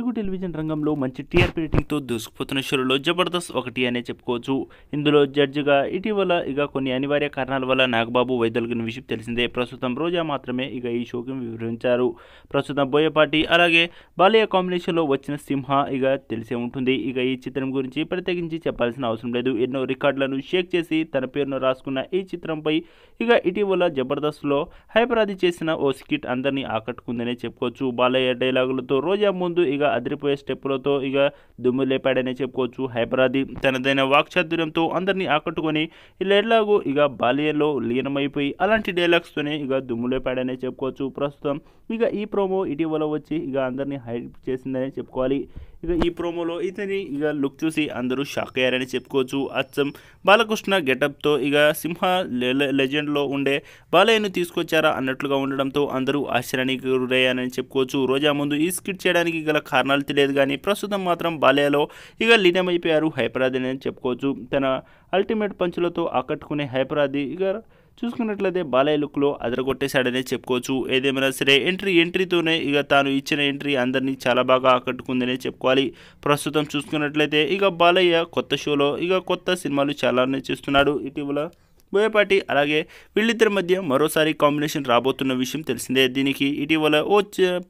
Telugu television రంగంలో మంచి TRP రేటింగ్తో దూసుకుపోతున్న షోలో జబర్దస్త్ ఒకటి అనే చెప్పుకోవచ్చు ఇందులో జడ్జిగా ఇటీవల ఇక కొన్ని అనివార్య కారణాల వల్ల నాగబాబు వైదొలిగిన విషయం తెలిసిందే ప్రస్తుతం రోజా మాత్రమే ఇక ఈ షోకి వివరించారు ప్రస్తుతం బోయపాటి అలాగే బాలయ్య కాంబినేషన్లో వచ్చిన సింహ ఇక తెలిసే ఉంటుంది ఇక ఈ చిత్రం గురించి ప్రత్యేకించి చెప్పాల్సిన అవసరం లేదు ఎన్నో రికార్డులను షేక్ చేసి తన పేరును రాసుకున్న ఈ చిత్రంపై ఇక ఇటీవల జబర్దస్త్లో హైపరాది చేసిన ఓ స్కిట్ అందరినీ ఆకట్టుకుందనే చెప్పుకోవచ్చు బాలయ్య డైలాగులతో రోజా ముందు ఇక అదిరిపోయే స్టెప్పులతో ఇక దుమ్ము లేపాడనే చెప్పుకోవచ్చు హైబరాది తనదైన వాక్చాతుర్యంతో అందరినీ ఆకట్టుకొని ఇలా ఎట్లాగో ఇక బాల్యంలో లీనమైపోయి అలాంటి డైలాగ్స్తోనే ఇక దుమ్ము లేపాడనే చెప్పుకోవచ్చు ప్రస్తుతం ఇక ఈ ప్రోమో ఇటీవల వచ్చి ఇక అందరినీ హైప్ చేసిందనే చెప్పుకోవాలి ఇక ఈ ప్రోమోలో ఇతని ఇక లుక్ చూసి అందరూ షాక్ అయ్యారని చెప్పుకోవచ్చు అచ్చం బాలకృష్ణ గెటప్తో ఇక సింహ లెజెండ్లో ఉండే బాలయ్యను తీసుకొచ్చారా అన్నట్లుగా ఉండడంతో అందరూ ఆశ్చర్యానికి గురయ్యారని చెప్పుకోవచ్చు రోజా ముందు ఈ స్కిట్ చేయడానికి గల కారణాలు తెలియదు కానీ ప్రస్తుతం మాత్రం బాలయ్యలో ఇక లీనమైపోయారు హైపరాది అని చెప్పుకోవచ్చు తన అల్టిమేట్ పంచులతో ఆకట్టుకునే హైపరాది ఇక చూసుకున్నట్లయితే బాలయ్య లుక్లో అదరగొట్టేశాడనే చెప్పుకోవచ్చు ఏదేమైనా సరే ఎంట్రీ ఎంట్రీతోనే ఇక తాను ఇచ్చిన ఎంట్రీ అందరినీ చాలా బాగా ఆకట్టుకుందనే చెప్పుకోవాలి ప్రస్తుతం చూసుకున్నట్లయితే ఇక బాలయ్య కొత్త షోలో ఇక కొత్త సినిమాలు చాలానే చేస్తున్నాడు ఇటీవల బోయపాటి అలాగే వీళ్ళిద్దరి మధ్య మరోసారి కాంబినేషన్ రాబోతున్న విషయం తెలిసిందే దీనికి ఇటీవల ఓ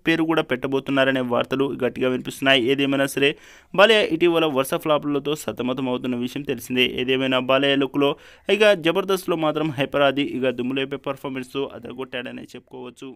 పేరు కూడా పెట్టబోతున్నారనే వార్తలు గట్టిగా వినిపిస్తున్నాయి ఏదేమైనా సరే బాలయ్య ఇటీవల వరుస ఫ్లాపులతో సతమతం అవుతున్న విషయం తెలిసిందే ఏదేమైనా బాలయ్య లుక్లో ఇక జబర్దస్త్లో మాత్రం హైపరాది ఇక దుమ్ములేపే పర్ఫార్మెన్స్తో అదరగొట్టాడనే చెప్పుకోవచ్చు